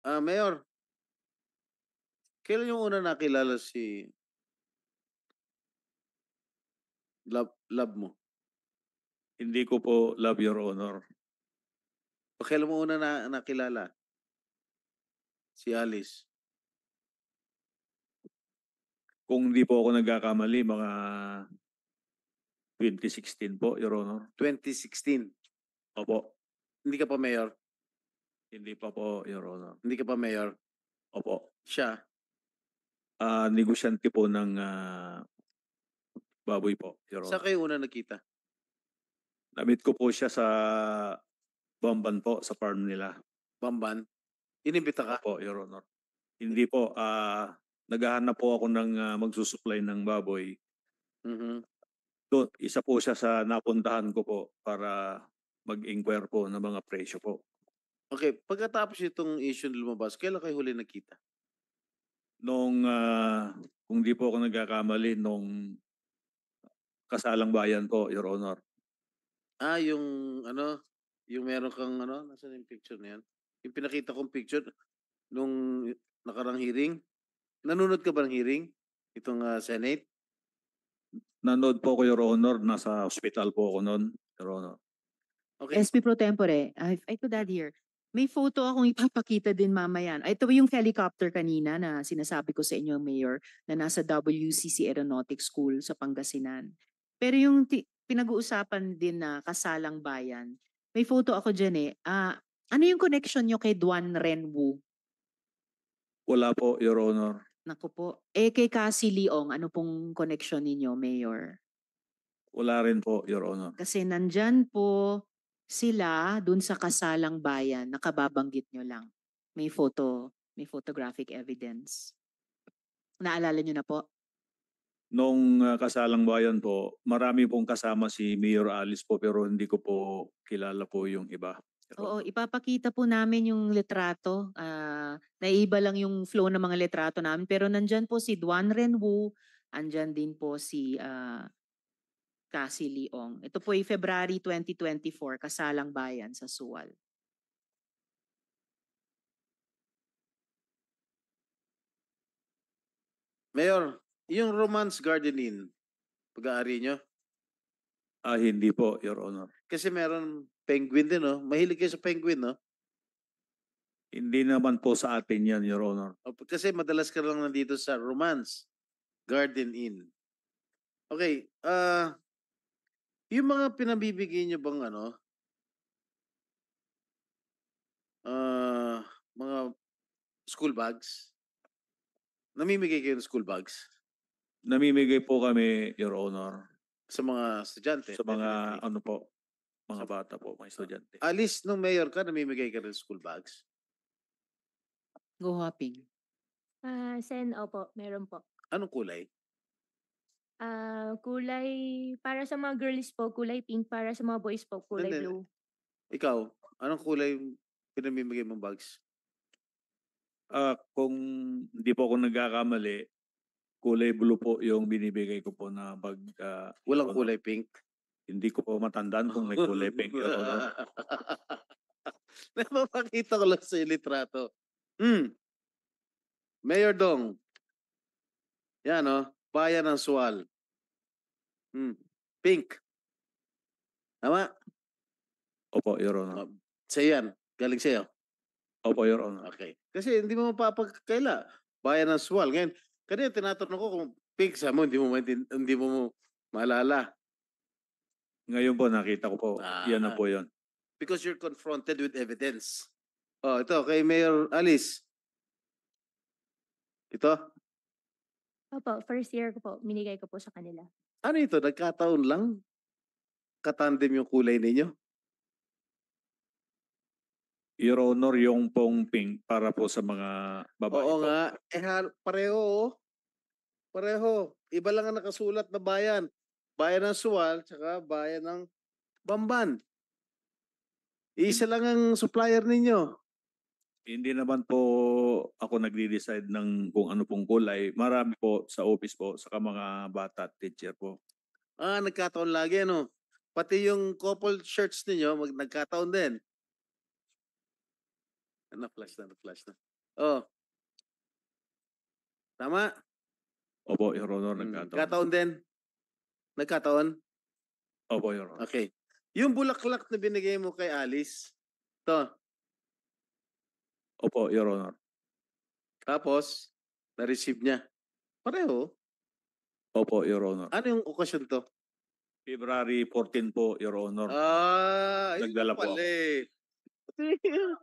Ah, Mayor, kailan yung una nakilala si love, love mo? Hindi ko po love your honor. O kailan mo una na, nakilala? Si Alice. Kung hindi po ako nagkakamali, mga 2016 po, Your Honor. 2016. Opo. Hindi ka pa mayor. Hindi pa po, Your Honor. Hindi ka pa mayor. Opo. Siya. Ah, negosyante po ng ah, baboy po, Your Honor. Saan kayo una nakita? Namit ko po siya sa Bamban po, sa farm nila. Bamban? Inimbita ka? Po, Your Honor. Hindi po, ah, naghahanap po ako ng ah, magsusupply ng baboy. Mhm. So, isa po siya sa napuntahan ko po para mag-inquire po ng mga presyo po. Okay, pagkatapos itong issue na lumabas, kailan kayo huli nakita? Nung, ah, kung di po ako nagkakamali, nung kasalang bayan po, Your Honor. Ah, yung ano, yung meron kang ano, nasaan yung picture na yan? Yung pinakita kong picture nung nakarang hearing. Nanunod ka ba ng hearing? Itong ah, Senate? Nanood po ko, Your Honor. Nasa hospital po ako noon, Your Honor. Okay. SP Pro Tempore, I, I could add here, may photo akong ipapakita din mamaya. Ito yung helicopter kanina na sinasabi ko sa inyo, Mayor, na nasa WCC Aeronautics School sa Pangasinan. Pero yung pinag-uusapan din na kasalang bayan, may photo ako dyan eh. Uh, ano yung connection nyo kay Duan Renwu? Wala po, Your Honor. Naku po. Eh kay Cassie Leong, ano pong connection ninyo, Mayor? Wala rin po, Your Honor. Kasi nandyan po sila dun sa kasalang bayan, nakababanggit nyo lang. May photo, may photographic evidence. Naalala nyo na po? Nung ah, kasalang bayan po, marami pong kasama si Mayor Alice po pero hindi ko po kilala po yung iba. Pero, Oo, ipapakita po namin yung litrato. Uh, naiba lang yung flow ng mga litrato namin pero nandyan po si Duan Renwu, andyan din po si uh, Cassie Leong. Ito po ay February 2024, Kasalang Bayan sa Suwal. Mayor, yung romance gardening, pag-aari nyo? Ah, hindi po, Your Honor. Kasi meron penguin din, no? Mahilig kayo sa penguin, no? Hindi naman po sa atin yan, Your Honor. O, Kasi madalas ka lang nandito sa romance, garden inn. Okay, ah... Yung mga pinabibigay niyo bang ano ah, mga school bags? Namimigay kayo ng school bags? Namimigay po kami, Your Honor, Sa mga estudyante? sa mga definitely. ano po, mga bata po, mga estudyante. At least nung mayor ka, namimigay ka ng school bags? Go hopping. Ah, send, opo, meron po. Anong kulay? Ah, kulay para sa mga girlies po, kulay pink. Para sa mga boys po, kulay Hindi. blue. Ikaw, anong kulay pinamimigay mong bags? Ah, kung hindi po ako nagkakamali, kulay blue po yung binibigay ko po na bag. ah, Walang kulay pink. hindi ko po matandaan kung may kulay pink o ano. Napapakita ko lang sa litrato. Mm. Mayor Dong. Yan, oh. Bayan ng Sual. Hmm. Pink. Tama? Opo, Your Honor. Oh, sa'yo yan. Galing sa'yo. Opo, Your Honor. Okay. Kasi hindi mo mapapagkaila. Bayan ng Sual. Ngayon, kanina tinatanong ko kung pink sa mo, hindi mo, hindi mo maalala. Ngayon po, nakita ko po. Ah, yan na po yon. Because you're confronted with evidence. Oh, ito, kay Mayor Alice. Ito? Opo, first year ko po, minigay ko po sa kanila. Ano ah, ito? Nagkataon lang? Katandem yung kulay ninyo? Your Honor, yung pong pink para po sa mga babae. Oo po. nga. Eh, hal- pareho. Oh. Pareho. Iba lang ang nakasulat na bayan. Bayan ng Suwal, tsaka bayan ng Bamban. Isa lang ang supplier ninyo. Hindi naman po ako nagde-decide ng kung ano pong kulay. Marami po sa office po, sa mga bata at teacher po. Ah, nagkataon lagi, no? Pati yung couple shirts ninyo, mag nagkataon din. Ah, na-flash na, na-flash na. Oh. Tama? Opo, Your Honor, hmm, nagkataon. Nagkataon din? Nagkataon? Opo, Your Honor. Okay. Yung bulaklak na binigay mo kay Alice, to, Opo, Your Honor. Tapos, na-receive niya. Pareho. Opo, Your Honor. Ano yung okasyon to? February 14 po, Your Honor. Ah, ayun Nagdala po eh.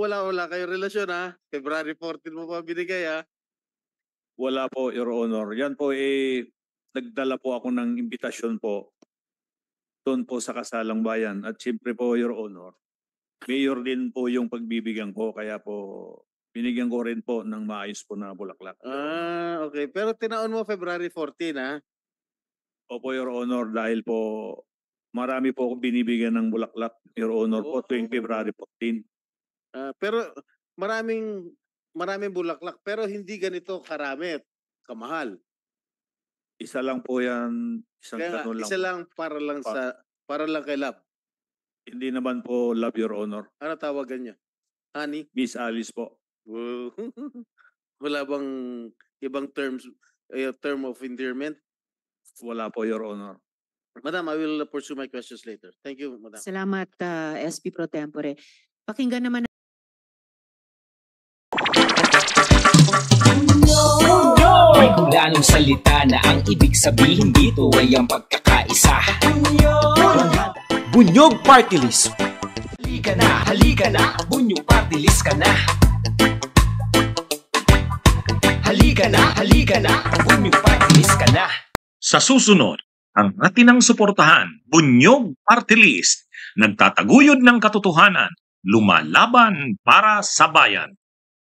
Wala-wala kayo relasyon ha. February 14 mo pa binigay ha. Wala po, Your Honor. Yan po eh, nagdala po ako ng imbitasyon po doon po sa Kasalang Bayan. At siyempre po, Your Honor, mayor din po yung pagbibigyan ko kaya po binigyan ko rin po ng maayos po na bulaklak. Ah, okay. Pero tinaon mo February 14, ha? Ah? Opo, Your Honor, dahil po marami po akong binibigyan ng bulaklak, Your Honor, oh. po tuwing oh. February 14. Ah, pero maraming maraming bulaklak pero hindi ganito karami, kamahal. Isa lang po 'yan, isang Kaya, tanong lang. Isa lang para lang para. sa para lang kay Lab. Hindi naman po love your honor. Ano tawagan niya? Honey? Miss Alice po. Wala bang ibang terms eh, term of endearment? Wala po, Your Honor. Madam, I will pursue my questions later. Thank you, Madam. Salamat, uh, ah, SP Pro Tempore. Pakinggan naman May kulanong salita na ang ibig sabihin dito ay ang pagkakaisa. Anyo! Bunyog Party List. Halika na, halika na, bunyog party list ka na. Halika na, halika na, bunyog party list ka na. Sa susunod, ang atin ang suportahan, Bunyog Party List, nagtataguyod ng katotohanan, lumalaban para sa bayan.